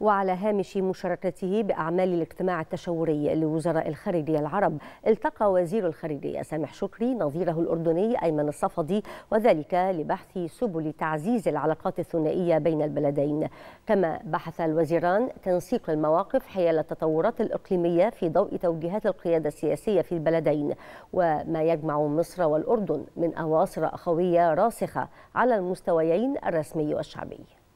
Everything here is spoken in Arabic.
وعلى هامش مشاركته بأعمال الاجتماع التشاوري لوزراء الخارجية العرب التقى وزير الخارجية سامح شكري نظيره الأردني أيمن الصفدي وذلك لبحث سبل تعزيز العلاقات الثنائية بين البلدين كما بحث الوزيران تنسيق المواقف حيال التطورات الإقليمية في ضوء توجيهات القيادة السياسية في البلدين وما يجمع مصر والأردن من أواصر أخوية راسخة على المستويين الرسمي والشعبي